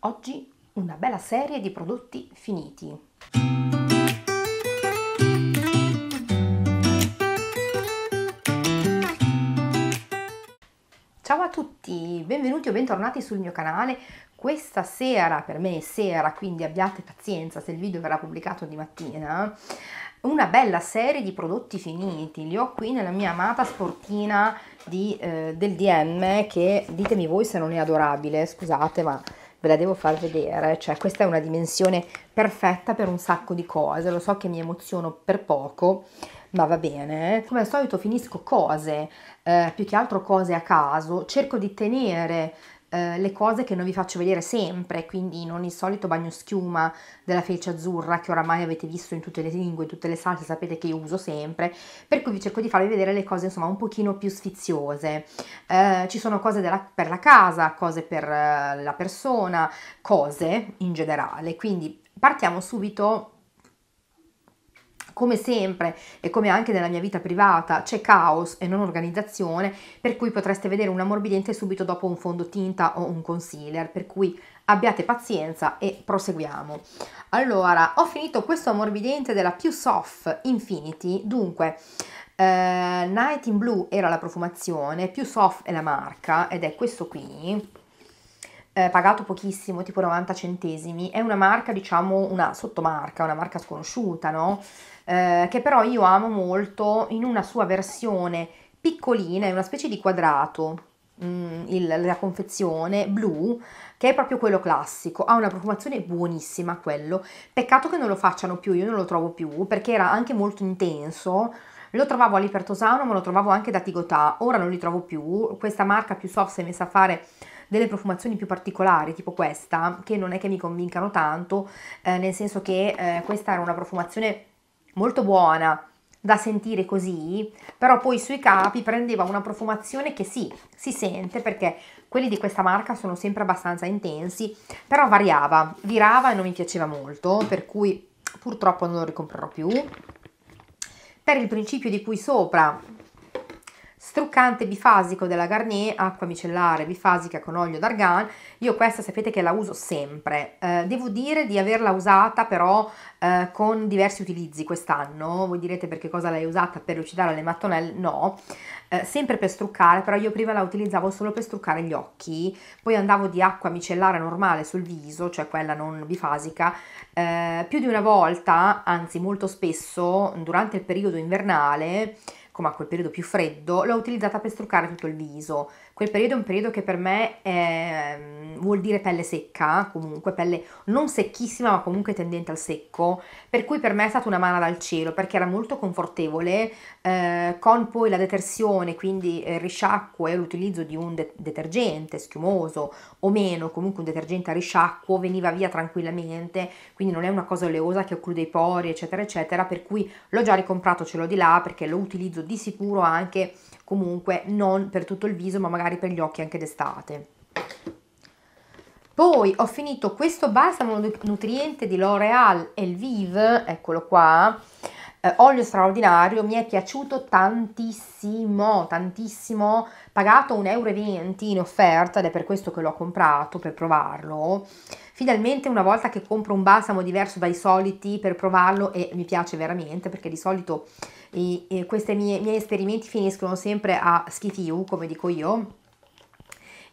Oggi una bella serie di prodotti finiti. Ciao a tutti, benvenuti o bentornati sul mio canale. Questa sera, per me è sera, quindi abbiate pazienza se il video verrà pubblicato di mattina, una bella serie di prodotti finiti. Li ho qui nella mia amata sportina di, eh, del DM che ditemi voi se non è adorabile, scusate ma ve la devo far vedere, cioè questa è una dimensione perfetta per un sacco di cose, lo so che mi emoziono per poco, ma va bene. Eh. Come al solito finisco cose, eh, più che altro cose a caso, cerco di tenere eh, le cose che non vi faccio vedere sempre, quindi non il solito bagno schiuma della felce azzurra che oramai avete visto in tutte le lingue, in tutte le salse, sapete che io uso sempre, per cui vi cerco di farvi vedere le cose insomma un pochino più sfiziose. Eh, ci sono cose della, per la casa, cose per eh, la persona, cose in generale, quindi partiamo subito come sempre e come anche nella mia vita privata c'è caos e non organizzazione, per cui potreste vedere un ammorbidente subito dopo un fondotinta o un concealer, per cui abbiate pazienza e proseguiamo. Allora, ho finito questo ammorbidente della Più Soft Infinity, dunque eh, Night in Blue era la profumazione, Più Soft è la marca ed è questo qui eh, pagato pochissimo, tipo 90 centesimi, è una marca, diciamo, una sottomarca, una marca sconosciuta, no? Eh, che però io amo molto in una sua versione piccolina, è una specie di quadrato, mh, mm, il, la confezione blu, che è proprio quello classico, ha una profumazione buonissima quello, peccato che non lo facciano più, io non lo trovo più, perché era anche molto intenso, lo trovavo all'Ipertosano, ma lo trovavo anche da Tigotà, ora non li trovo più, questa marca più soft si è messa a fare delle profumazioni più particolari, tipo questa, che non è che mi convincano tanto, eh, nel senso che eh, questa era una profumazione molto buona, da sentire così, però poi sui capi prendeva una profumazione che sì, si sente perché quelli di questa marca sono sempre abbastanza intensi, però variava, virava e non mi piaceva molto, per cui purtroppo non lo ricomprerò più. Per il principio di cui sopra struccante bifasico della Garnier, acqua micellare bifasica con olio d'argan, io questa sapete che la uso sempre, eh, devo dire di averla usata però eh, con diversi utilizzi quest'anno, voi direte perché cosa l'hai usata per lucidare le mattonelle, no, eh, sempre per struccare, però io prima la utilizzavo solo per struccare gli occhi, poi andavo di acqua micellare normale sul viso, cioè quella non bifasica, eh, più di una volta, anzi molto spesso, durante il periodo invernale, come a quel periodo più freddo, l'ho utilizzata per struccare tutto il viso. Quel periodo è un periodo che per me è vuol dire pelle secca, comunque pelle non secchissima ma comunque tendente al secco, per cui per me è stata una mano dal cielo perché era molto confortevole, eh, con poi la detersione, quindi il eh, risciacquo e l'utilizzo di un de- detergente schiumoso o meno, comunque un detergente a risciacquo veniva via tranquillamente, quindi non è una cosa oleosa che occlude i pori eccetera eccetera, per cui l'ho già ricomprato, ce l'ho di là perché lo utilizzo di sicuro anche comunque non per tutto il viso ma magari per gli occhi anche d'estate. Poi ho finito questo balsamo nutriente di L'Oreal Elvive, eccolo qua, eh, olio straordinario, mi è piaciuto tantissimo, tantissimo, pagato 1,20 euro in offerta ed è per questo che l'ho comprato, per provarlo. Finalmente una volta che compro un balsamo diverso dai soliti per provarlo e mi piace veramente perché di solito i, i, questi mie, miei esperimenti finiscono sempre a schifiu, come dico io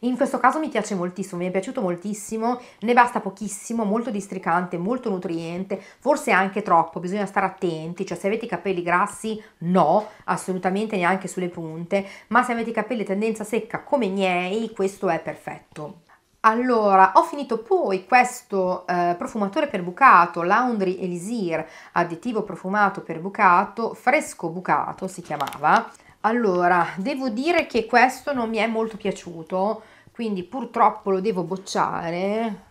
in questo caso mi piace moltissimo, mi è piaciuto moltissimo, ne basta pochissimo, molto districante, molto nutriente, forse anche troppo, bisogna stare attenti, cioè se avete i capelli grassi no, assolutamente neanche sulle punte, ma se avete i capelli tendenza secca come i miei, questo è perfetto. Allora, ho finito poi questo eh, profumatore per bucato, Laundry Elisir, additivo profumato per bucato, fresco bucato si chiamava. Allora, devo dire che questo non mi è molto piaciuto, quindi purtroppo lo devo bocciare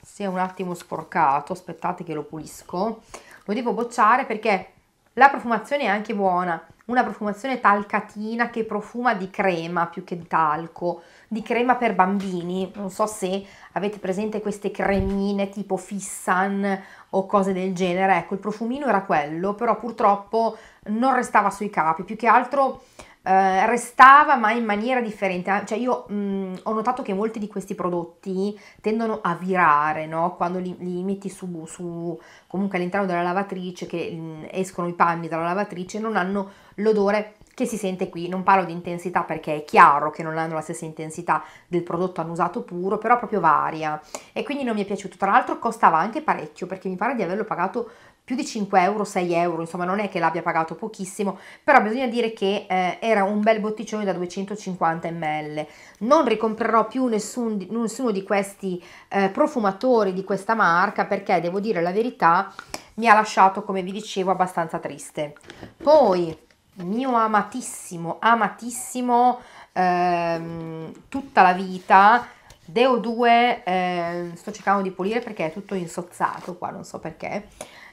si è un attimo sporcato aspettate che lo pulisco lo devo bocciare perché la profumazione è anche buona una profumazione talcatina che profuma di crema più che di talco, di crema per bambini. Non so se avete presente queste cremine tipo Fissan o cose del genere. Ecco, il profumino era quello, però purtroppo non restava sui capi, più che altro eh, restava ma in maniera differente. Ah, cioè io mh, mm, ho notato che molti di questi prodotti tendono a virare, no? Quando li, li metti su, su, comunque all'interno della lavatrice, che mh, mm, escono i panni dalla lavatrice, non hanno l'odore che si sente qui, non parlo di intensità perché è chiaro che non hanno la stessa intensità del prodotto annusato puro, però proprio varia e quindi non mi è piaciuto. Tra l'altro costava anche parecchio perché mi pare di averlo pagato più di 5 euro, 6 euro, insomma non è che l'abbia pagato pochissimo, però bisogna dire che eh, era un bel botticcione da 250 ml. Non ricomprerò più nessun, nessuno di questi eh, profumatori di questa marca perché devo dire la verità mi ha lasciato, come vi dicevo, abbastanza triste. Poi, mio amatissimo, amatissimo ehm, tutta la vita, Deo 2, eh, sto cercando di pulire perché è tutto insozzato qua, non so perché,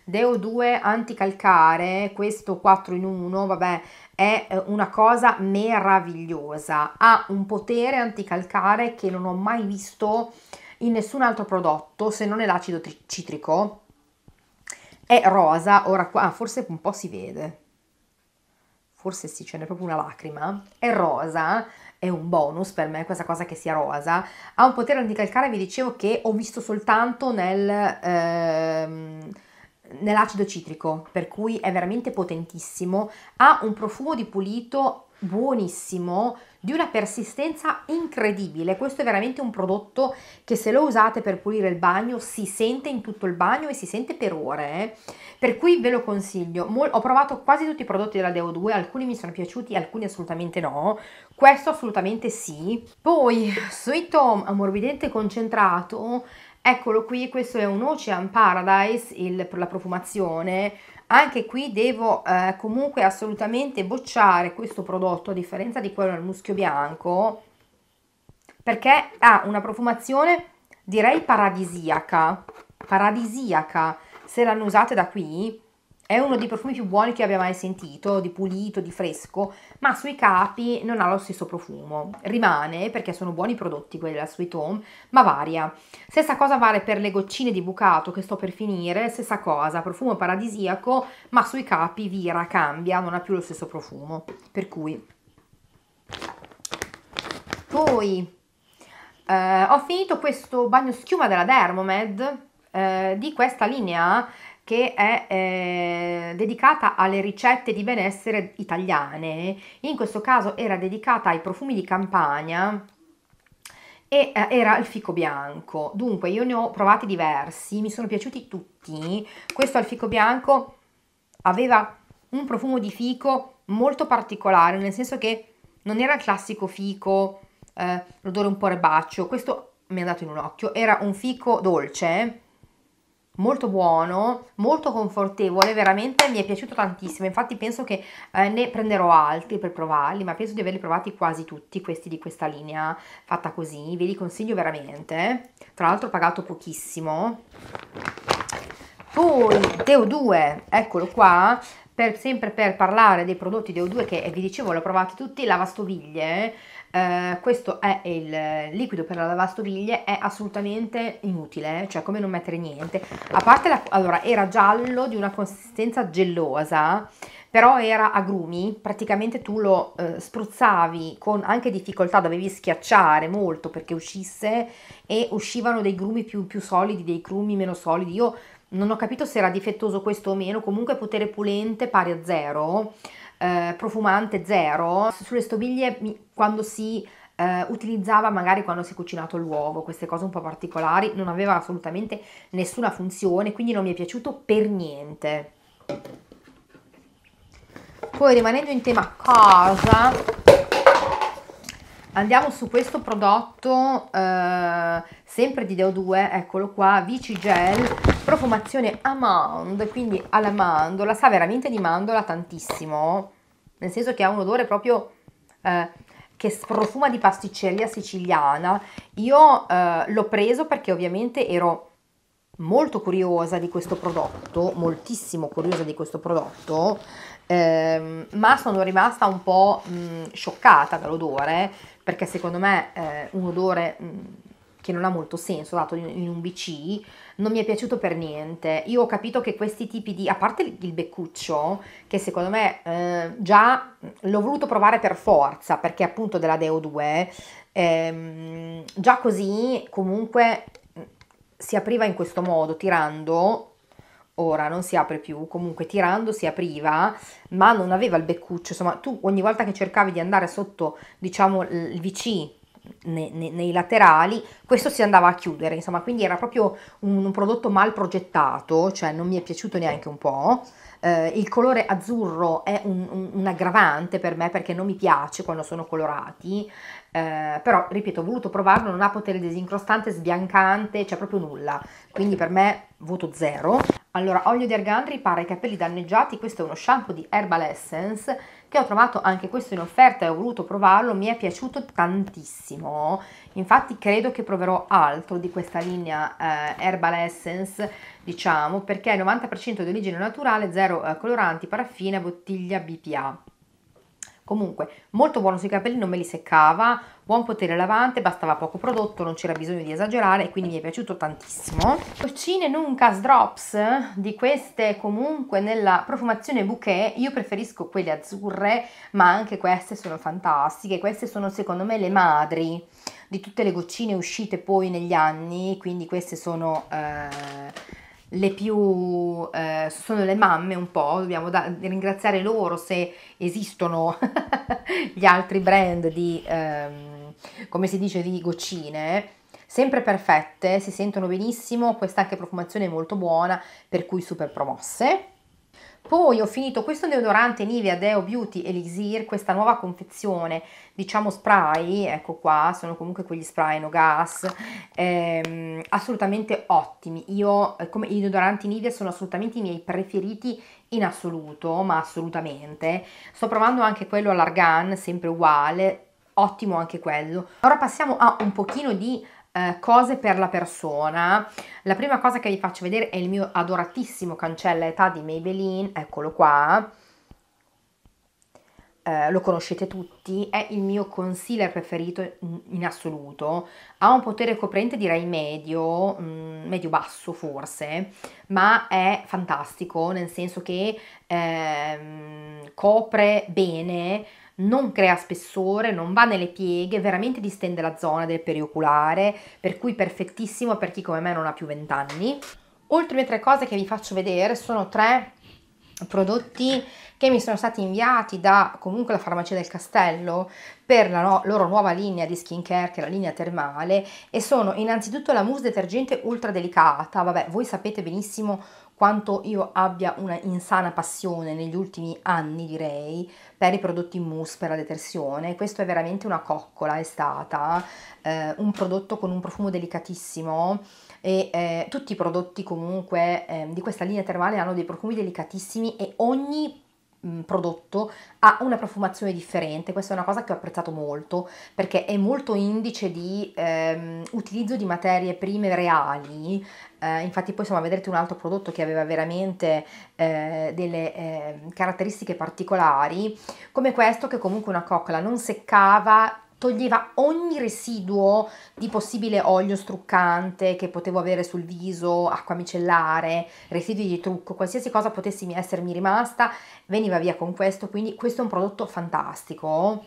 Deo 2 anticalcare, questo 4 in 1, vabbè, è eh, una cosa meravigliosa. Ha un potere anticalcare che non ho mai visto in nessun altro prodotto se non nell'acido citrico. È rosa, ora qua ah, forse un po' si vede. Forse sì, ce n'è proprio una lacrima. È rosa, è un bonus per me questa cosa che sia rosa, ha un potere anticalcare, vi dicevo che ho visto soltanto nel, ehm, nell'acido citrico, per cui è veramente potentissimo, ha un profumo di pulito buonissimo, di una persistenza incredibile. Questo è veramente un prodotto che se lo usate per pulire il bagno si sente in tutto il bagno e si sente per ore. Eh? Per cui ve lo consiglio. Mol ho provato quasi tutti i prodotti della Deo 2, alcuni mi sono piaciuti, alcuni assolutamente no. Questo assolutamente sì. Poi, Sweet Home ammorbidente concentrato Eccolo qui, questo è un Ocean Paradise, il, la profumazione. Anche qui devo eh, comunque assolutamente bocciare questo prodotto, a differenza di quello al muschio bianco, perché ha una profumazione direi paradisiaca. Paradisiaca, se l'hanno usata da qui, è uno dei profumi più buoni che abbia mai sentito, di pulito, di fresco, ma sui capi non ha lo stesso profumo. Rimane perché sono buoni prodotti quelli della Sweet Home, ma varia. Stessa cosa vale per le goccine di bucato che sto per finire, stessa cosa, profumo paradisiaco, ma sui capi vira, cambia, non ha più lo stesso profumo. Per cui... Poi eh, ho finito questo bagno schiuma della Dermomed eh, di questa linea che è eh, dedicata alle ricette di benessere italiane, in questo caso era dedicata ai profumi di campagna e eh, era il fico bianco. Dunque io ne ho provati diversi, mi sono piaciuti tutti. Questo al fico bianco aveva un profumo di fico molto particolare, nel senso che non era il classico fico, eh, l'odore un po' erbaccio, questo mi è andato in un occhio, era un fico dolce molto buono, molto confortevole, veramente mi è piaciuto tantissimo, infatti penso che eh, ne prenderò altri per provarli, ma penso di averli provati quasi tutti questi di questa linea fatta così, ve li consiglio veramente, tra l'altro ho pagato pochissimo. Poi Deo 2, eccolo qua, per, sempre per parlare dei prodotti Deo 2 che eh, vi dicevo li ho provati tutti, lavastoviglie, eh, questo è il liquido per la lavastoviglie, è assolutamente inutile, eh, cioè come non mettere niente, a parte la, allora era giallo di una consistenza gelosa, però era agrumi, praticamente tu lo eh, spruzzavi con anche difficoltà, dovevi schiacciare molto perché uscisse e uscivano dei grumi più, più solidi, dei grumi meno solidi, io non ho capito se era difettoso questo o meno, comunque potere pulente pari a zero, eh, profumante zero, sulle stoviglie quando si eh, utilizzava magari quando si è cucinato l'uovo, queste cose un po' particolari, non aveva assolutamente nessuna funzione, quindi non mi è piaciuto per niente. Poi rimanendo in tema casa, andiamo su questo prodotto eh, sempre di Deo2, eccolo qua, Vici Gel profumazione amand, quindi alla mandola, sa veramente di mandola tantissimo, nel senso che ha un odore proprio eh, che profuma di pasticceria siciliana. Io eh, l'ho preso perché ovviamente ero molto curiosa di questo prodotto, moltissimo curiosa di questo prodotto, ehm, ma sono rimasta un po' mh, mm, scioccata dall'odore, perché secondo me eh, un odore... Mh, mm, che non ha molto senso dato in un BC, non mi è piaciuto per niente. Io ho capito che questi tipi di, a parte il beccuccio, che secondo me eh, già l'ho voluto provare per forza, perché appunto della Deo 2, ehm, già così comunque mm, si apriva in questo modo, tirando, ora non si apre più, comunque tirando si apriva, ma non aveva il beccuccio, insomma tu ogni volta che cercavi di andare sotto, diciamo, il VC nei, nei, laterali, questo si andava a chiudere, insomma, quindi era proprio un, un prodotto mal progettato, cioè non mi è piaciuto neanche un po'. Eh, il colore azzurro è un, un, un, aggravante per me perché non mi piace quando sono colorati, eh, però ripeto, ho voluto provarlo, non ha potere desincrostante, sbiancante, c'è cioè proprio nulla, quindi per me voto zero. Allora, olio di argan ripara i capelli danneggiati, questo è uno shampoo di Herbal Essence che ho trovato anche questo in offerta e ho voluto provarlo, mi è piaciuto tantissimo, infatti credo che proverò altro di questa linea eh, Herbal Essence, diciamo, perché è 90% di origine naturale, 0 eh, coloranti, paraffina, bottiglia BPA. Comunque, molto buono sui capelli, non me li seccava, buon potere lavante, bastava poco prodotto, non c'era bisogno di esagerare e quindi mi è piaciuto tantissimo. Goccine Nuncas Drops, di queste comunque nella profumazione bouquet, io preferisco quelle azzurre, ma anche queste sono fantastiche, queste sono secondo me le madri di tutte le goccine uscite poi negli anni, quindi queste sono... Eh, le più eh, sono le mamme un po', dobbiamo da- ringraziare loro se esistono gli altri brand di, ehm, come si dice, di goccine, sempre perfette, si sentono benissimo, questa anche profumazione è molto buona, per cui super promosse. Poi ho finito questo deodorante Nivea Deo Beauty Elixir, questa nuova confezione, diciamo spray, ecco qua, sono comunque quegli spray no gas, ehm, assolutamente ottimi. Io, eh, come i deodoranti Nivea, sono assolutamente i miei preferiti in assoluto, ma assolutamente. Sto provando anche quello all'argan, sempre uguale, ottimo anche quello. Ora passiamo a un pochino di eh, cose per la persona, la prima cosa che vi faccio vedere è il mio adoratissimo cancella età di Maybelline, eccolo qua. Eh, lo conoscete tutti, è il mio concealer preferito in assoluto, ha un potere coprente direi medio, mm, medio basso forse, ma è fantastico nel senso che ehm, copre bene non crea spessore, non va nelle pieghe, veramente distende la zona del perioculare, per cui perfettissimo per chi come me non ha più 20 anni. Ultime tre cose che vi faccio vedere sono tre prodotti che mi sono stati inviati da comunque la farmacia del castello per la no, loro nuova linea di skincare che è la linea termale e sono innanzitutto la mousse detergente ultra delicata vabbè voi sapete benissimo quanto io abbia una insana passione negli ultimi anni, direi, per i prodotti mousse per la detersione. Questo è veramente una coccola, è stata eh, un prodotto con un profumo delicatissimo e eh, tutti i prodotti comunque eh, di questa linea termale hanno dei profumi delicatissimi e ogni prodotto ha una profumazione differente, questa è una cosa che ho apprezzato molto perché è molto indice di ehm, utilizzo di materie prime reali, eh, infatti poi insomma vedrete un altro prodotto che aveva veramente eh, delle eh, caratteristiche particolari come questo che comunque una coccola non seccava toglieva ogni residuo di possibile olio struccante che potevo avere sul viso, acqua micellare, residui di trucco, qualsiasi cosa potessi essermi rimasta, veniva via con questo, quindi questo è un prodotto fantastico.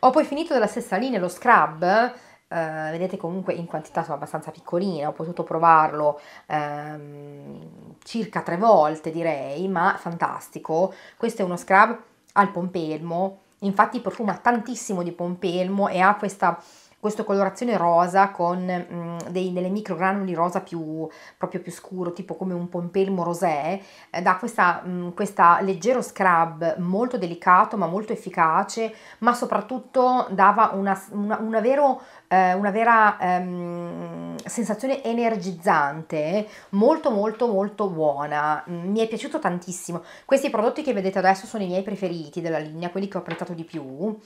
Ho poi finito della stessa linea lo scrub, Uh, vedete comunque in quantità sono abbastanza piccoline, ho potuto provarlo um, circa tre volte direi, ma fantastico. Questo è uno scrub al pompelmo, infatti profuma tantissimo di pompelmo e ha questa questa colorazione rosa con mh, mm, dei, delle microgranuli rosa più, proprio più scuro, tipo come un pompelmo rosé, eh, dà questa, mh, mm, questa, leggero scrub molto delicato ma molto efficace, ma soprattutto dava una, una, una vero eh, una vera ehm, sensazione energizzante, molto molto molto buona, mm, mi è piaciuto tantissimo. Questi prodotti che vedete adesso sono i miei preferiti della linea, quelli che ho apprezzato di più.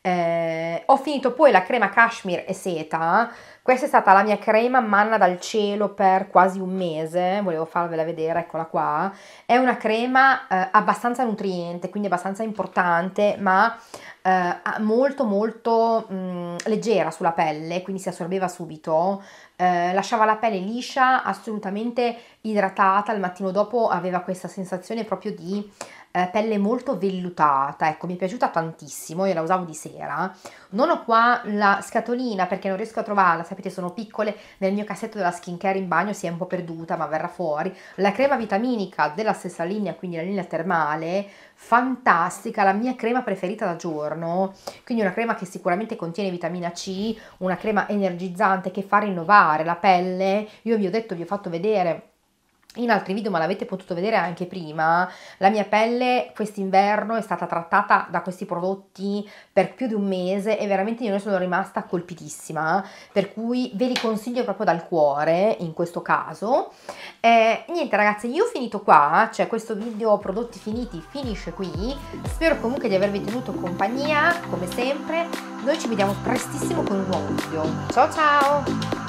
Eh, ho finito poi la crema cashmere e seta, questa è stata la mia crema manna dal cielo per quasi un mese, volevo farvela vedere, eccola qua. È una crema eh, abbastanza nutriente, quindi abbastanza importante, ma eh, molto molto mh, mm, leggera sulla pelle, quindi si assorbeva subito, eh, lasciava la pelle liscia, assolutamente idratata, il mattino dopo aveva questa sensazione proprio di eh, pelle molto vellutata, ecco mi è piaciuta tantissimo, io la usavo di sera. Non ho qua la scatolina perché non riesco a trovarla, sapete sono piccole, nel mio cassetto della skincare in bagno si è un po' perduta ma verrà fuori. La crema vitaminica della stessa linea, quindi la linea termale, fantastica, la mia crema preferita da giorno, quindi una crema che sicuramente contiene vitamina C, una crema energizzante che fa rinnovare la pelle, io vi ho detto, vi ho fatto vedere in altri video, ma l'avete potuto vedere anche prima, la mia pelle quest'inverno è stata trattata da questi prodotti per più di un mese e veramente io ne sono rimasta colpitissima, per cui ve li consiglio proprio dal cuore in questo caso. Eh, niente ragazzi, io ho finito qua, cioè questo video prodotti finiti finisce qui, spero comunque di avervi tenuto compagnia, come sempre, noi ci vediamo prestissimo con un nuovo video. Ciao ciao!